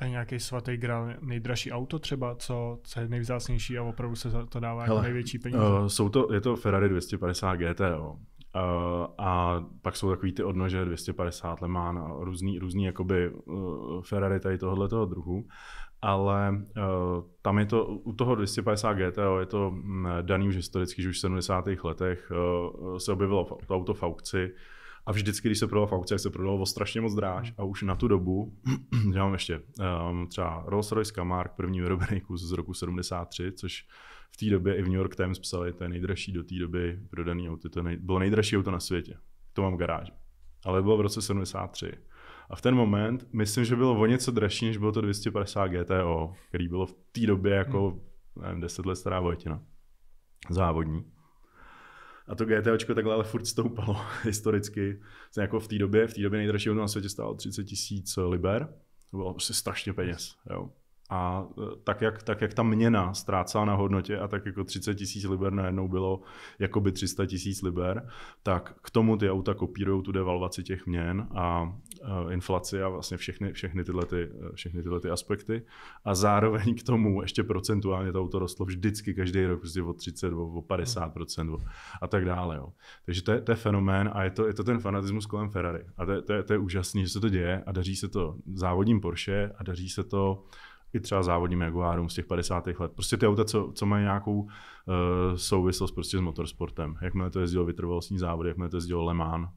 A nějaký svatý grál, nejdražší auto třeba, co, co je nejvzácnější a opravdu se to dává jako Hele, jako největší peníze? Uh, jsou to, je to Ferrari 250 GTO. Uh, a pak jsou takový ty odnože 250 Le Mans a různý, různý jakoby uh, Ferrari tady tohoto druhu. Ale uh, tam je to, u toho 250 GTO je to mm, daný už historicky, že už v 70. letech uh, se objevilo auto v aukci a vždycky, když se prodal v aukci, se prodal o strašně moc dráž. Hmm. A už na tu dobu, já mám ještě um, třeba Rolls Royce Camargue, první vyrobený kus z roku 73, což v té době i v New York Times psali, to je nejdražší do té doby prodaný auto, to nej, bylo nejdražší auto na světě. To mám v garáži. Ale bylo v roce 73. A v ten moment, myslím, že bylo o něco dražší, než bylo to 250 GTO, který bylo v té době jako, hmm. nevím, 10 let stará Vojtina. Závodní. A to GTOčko takhle ale furt stoupalo historicky. Jsem jako v té době, v té době nejdražší auto na světě stálo 30 tisíc liber. To bylo prostě strašně peněz. Jo. A e, tak jak, tak, jak ta měna ztrácela na hodnotě a tak jako 30 tisíc liber najednou bylo jako by 300 tisíc liber, tak k tomu ty auta kopírují tu devalvaci těch měn a Eh, inflaci a vlastně všechny, všechny, tyhle, ty, eh, všechny tyhle ty aspekty. A zároveň k tomu ještě procentuálně to auto rostlo vždycky každý rok prostě o 30, o, o 50 o, a tak dále. Jo. Takže to je, to je fenomén a je to, je to ten fanatismus kolem Ferrari. A to, to, je, to je úžasný, že se to děje a daří se to závodním Porsche a daří se to i třeba závodním Jaguarům z těch 50. let. Prostě ty auta, co, co mají nějakou uh, souvislost prostě s motorsportem. Jakmile to jezdilo vytrvalostní závody, jakmile to jezdilo Le Mans,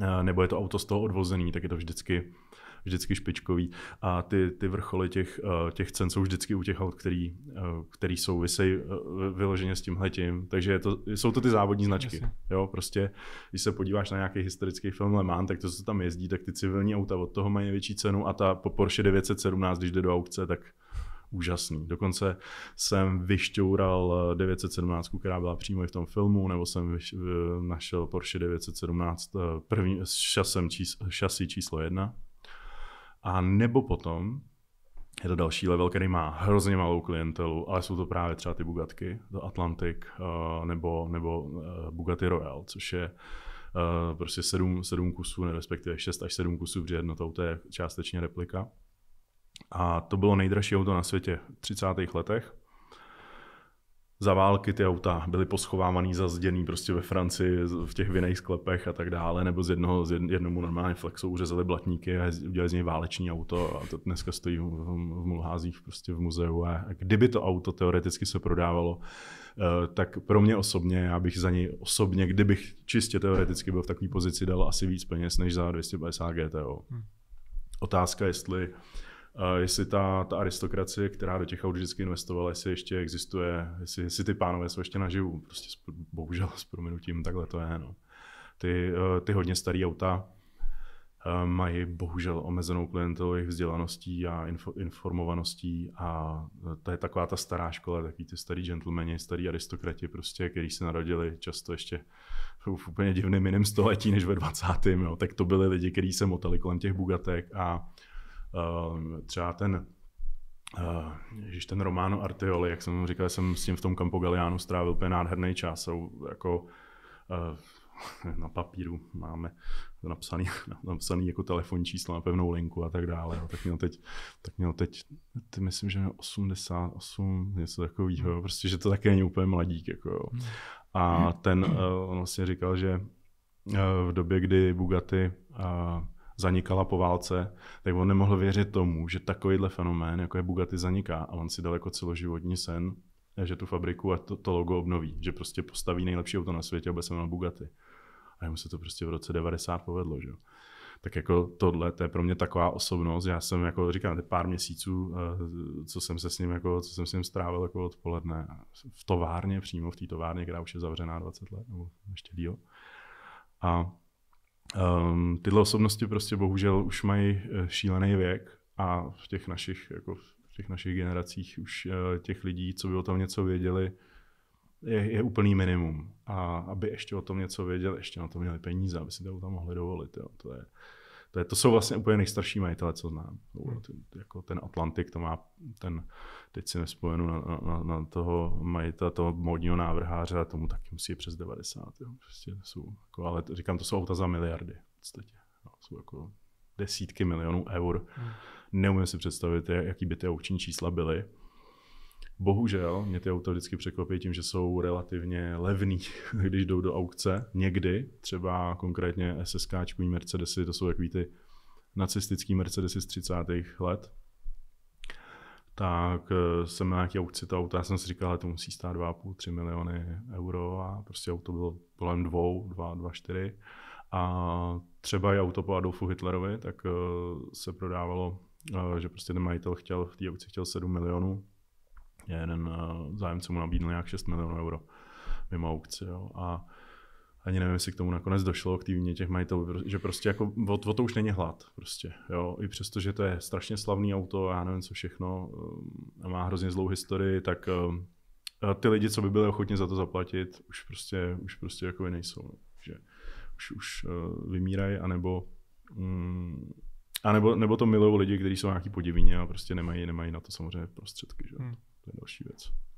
Eh, nebo je to auto z toho odvozený, tak je to vždycky vždycky špičkový a ty, ty vrcholy těch, eh, těch cen jsou vždycky u těch aut, který, eh, který souvisejí vyloženě s tímhletím. Takže je to, jsou to ty závodní značky. Jo, prostě, když se podíváš na nějaký historický film Le Mans, tak to, co tam jezdí, tak ty civilní auta od toho mají větší cenu a ta po Porsche 917, když jde do aukce, tak úžasný. Dokonce jsem vyšťoural 917, eh, která byla přímo i v tom filmu, nebo jsem eh, našel Porsche 917 eh, první, s šasem číslo, šasí číslo jedna. A nebo potom je to další level, který má hrozně malou klientelu, ale jsou to právě třeba ty Bugatky, to Atlantic nebo, nebo Bugatti Royale, což je prostě sedm, sedm kusů, respektive šest až sedm kusů, protože jedno to je částečně replika. A to bylo nejdražší auto na světě v 30. letech. Za války ty auta byly poschovávaný, zazděný prostě ve Francii, v těch vinných sklepech a tak dále, nebo z jednoho, z jednomu normálně flexu uřezali blatníky a udělali z něj váleční auto a to dneska stojí v, Mulházích prostě v muzeu. A kdyby to auto teoreticky se prodávalo, eh, tak pro mě osobně, já bych za něj osobně, kdybych čistě teoreticky byl v takové pozici, dal asi víc peněz než za 250 GTO. Hm. Otázka, jestli jestli ta, ta aristokracie, která do těch aut vždycky investovala, jestli ještě existuje, jestli, jestli ty pánové jsou ještě naživu. Prostě bohužel s prominutím takhle to je. No. Ty, eh, ty hodně staré auta eh, mají bohužel omezenou klientelu jejich vzdělaností a info, informovaností a eh, to je taková ta stará škola, takový ty starý gentlemani, starý aristokrati prostě, kteří se narodili často ještě v úplně divným jiném století než ve 20. Jo. Tak to byli lidi, kteří se motali kolem těch bugatek a Ehm, třeba ten když eh, ten Romano Artioli, jak jsem mu říkal, jsem s tím v tom Campo Galliano strávil úplně nádherný čas. Jsou jako eh, na papíru máme napsaný, napsaný jako telefonní číslo na pevnou linku a tak dále. Tak měl teď, tak měl teď ty myslím, že měl 88, něco takového. Hmm. Prostě, že to také není úplně mladík. Jako hmm. A ten, eh, on vlastně říkal, že v době, kdy Bugatti a zanikala po válce, tak on nemohl věřit tomu, že takovýhle fenomén, jako je Bugatti, zaniká a on si dal jako celoživotní sen, eh, že tu fabriku a to, to logo obnoví, že prostě postaví nejlepší auto na světě a bude se jmenovat Bugatti. A jemu se to prostě v roce 90 povedlo, že jo tak jako tohle, to je pro mě taková osobnost, já jsem jako říkám, ty pár měsíců, eh, co jsem se s ním jako, co jsem s ním strávil jako odpoledne v továrně, přímo v té továrně, která už je zavřená 20 let, nebo ještě díl. A um, tyhle osobnosti prostě bohužel už mají eh, šílený věk a v těch našich, jako v těch našich generacích už uh, těch lidí, co by o tom něco věděli, je, je úplný minimum. A aby ještě o tom něco věděli, ještě na to měli peníze, aby si to tam mohli dovolit. Jo. To je, to, je, to jsou vlastně úplně nejstarší majitele, co znám. Hmm. Jako ten Atlantik, to má ten, teď si nespomenu na, na, na toho majitele, toho módního návrháře, a tomu taky musí přes 90. Jo. Prostě jsou, jako, ale to, říkám, to jsou auta za miliardy v podstatě. No, jsou jako desítky milionů eur. Hmm. Neumím si představit, jaký by ty auční čísla byly. Bohužel mě ty auta vždycky překvapí tím, že jsou relativně levný, když jdou do aukce. Někdy, třeba konkrétně SSK, Mercedesy, to jsou jak ty nacistický Mercedesy z 30. let, tak eh, jsem na nějaký aukci to auto, já jsem si říkal, že to musí stát 2,5-3 miliony euro a prostě auto bylo kolem 2, 2, 2, 4. A třeba i auto po Adolfu Hitlerovi, tak eh, se prodávalo, eh, že prostě ten majitel chtěl, v té aukci chtěl 7 milionů, vlastně jeden eh, zájemce mu nabídl nějak 6 milionů euro mimo aukci. Jo. A ani nevím, jestli k tomu nakonec došlo, k té těch majitelů, že prostě jako o, o to už není hlad prostě, jo, i přesto, že to je strašně slavný auto, já nevím co všechno, eh, a má hrozně zlou historii, tak eh, ty lidi, co by byli ochotni za to zaplatit, už prostě, už prostě jako nejsou, no. že už, už vymírají, anebo mm, a nebo, nebo to milují lidi, kteří jsou nějaký podivíně a prostě nemají, nemají na to samozřejmě prostředky. Že? Hmm. To je další věc.